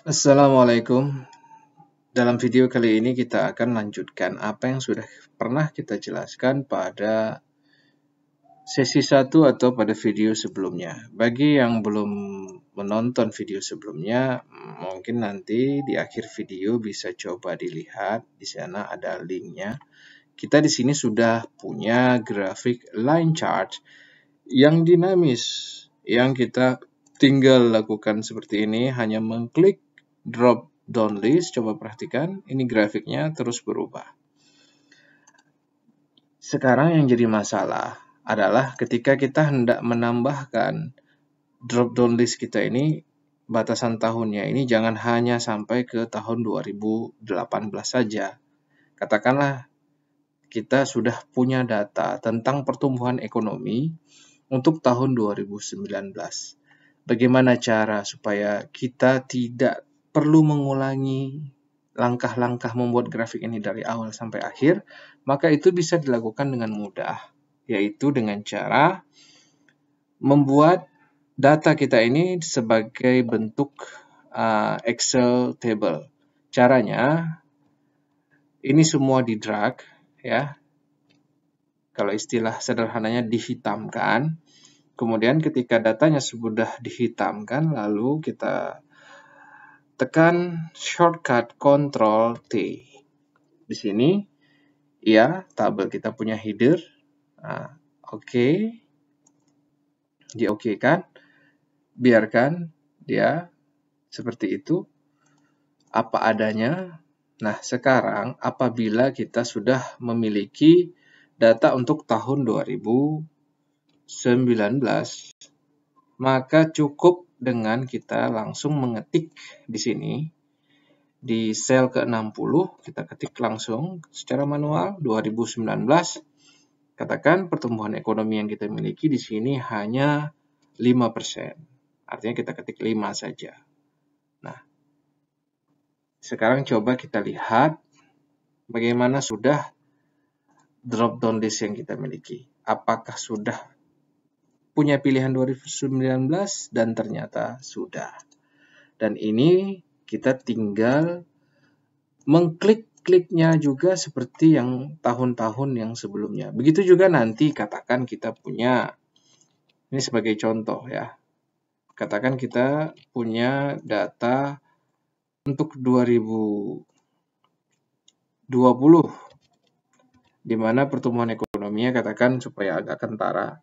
Assalamualaikum. Dalam video kali ini kita akan lanjutkan apa yang sudah pernah kita jelaskan pada sesi 1 atau pada video sebelumnya. Bagi yang belum menonton video sebelumnya, mungkin nanti di akhir video bisa coba dilihat. Di sana ada linknya. Kita di sini sudah punya grafik line chart yang dinamis yang kita tinggal lakukan seperti ini hanya mengklik drop down list, coba perhatikan, ini grafiknya terus berubah. Sekarang yang jadi masalah adalah ketika kita hendak menambahkan drop down list kita ini, batasan tahunnya ini jangan hanya sampai ke tahun 2018 saja. Katakanlah kita sudah punya data tentang pertumbuhan ekonomi untuk tahun 2019. Bagaimana cara supaya kita tidak perlu mengulangi langkah-langkah membuat grafik ini dari awal sampai akhir, maka itu bisa dilakukan dengan mudah, yaitu dengan cara membuat data kita ini sebagai bentuk uh, Excel table. Caranya, ini semua di drag, ya. Kalau istilah sederhananya dihitamkan. Kemudian ketika datanya sudah dihitamkan, lalu kita tekan shortcut Ctrl T. Di sini, ya, tabel kita punya header. Nah, Oke. Okay. Di oke kan. Biarkan dia seperti itu. Apa adanya. Nah, sekarang apabila kita sudah memiliki data untuk tahun 2019, maka cukup dengan kita langsung mengetik di sini di sel ke-60 kita ketik langsung secara manual 2019 katakan pertumbuhan ekonomi yang kita miliki di sini hanya 5%. Artinya kita ketik 5 saja. Nah, sekarang coba kita lihat bagaimana sudah drop down list yang kita miliki. Apakah sudah punya pilihan 2019 dan ternyata sudah. Dan ini kita tinggal mengklik-kliknya juga seperti yang tahun-tahun yang sebelumnya. Begitu juga nanti katakan kita punya, ini sebagai contoh ya, katakan kita punya data untuk 2020 di mana pertumbuhan ekonominya katakan supaya agak kentara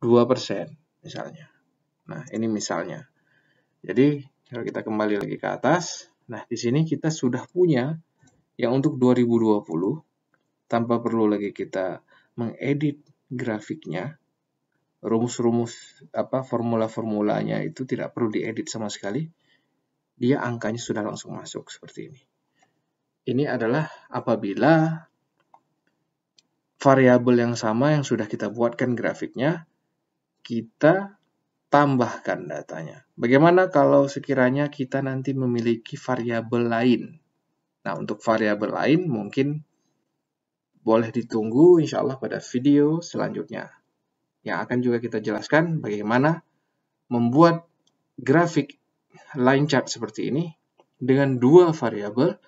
2% misalnya. Nah, ini misalnya. Jadi, kalau kita kembali lagi ke atas, nah di sini kita sudah punya yang untuk 2020 tanpa perlu lagi kita mengedit grafiknya. Rumus-rumus apa formula-formulanya itu tidak perlu diedit sama sekali. Dia angkanya sudah langsung masuk seperti ini. Ini adalah apabila variabel yang sama yang sudah kita buatkan grafiknya kita tambahkan datanya. Bagaimana kalau sekiranya kita nanti memiliki variabel lain? Nah, untuk variabel lain mungkin boleh ditunggu insya Allah pada video selanjutnya. Yang akan juga kita jelaskan bagaimana membuat grafik line chart seperti ini dengan dua variabel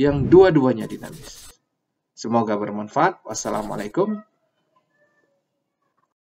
yang dua-duanya dinamis. Semoga bermanfaat. Wassalamualaikum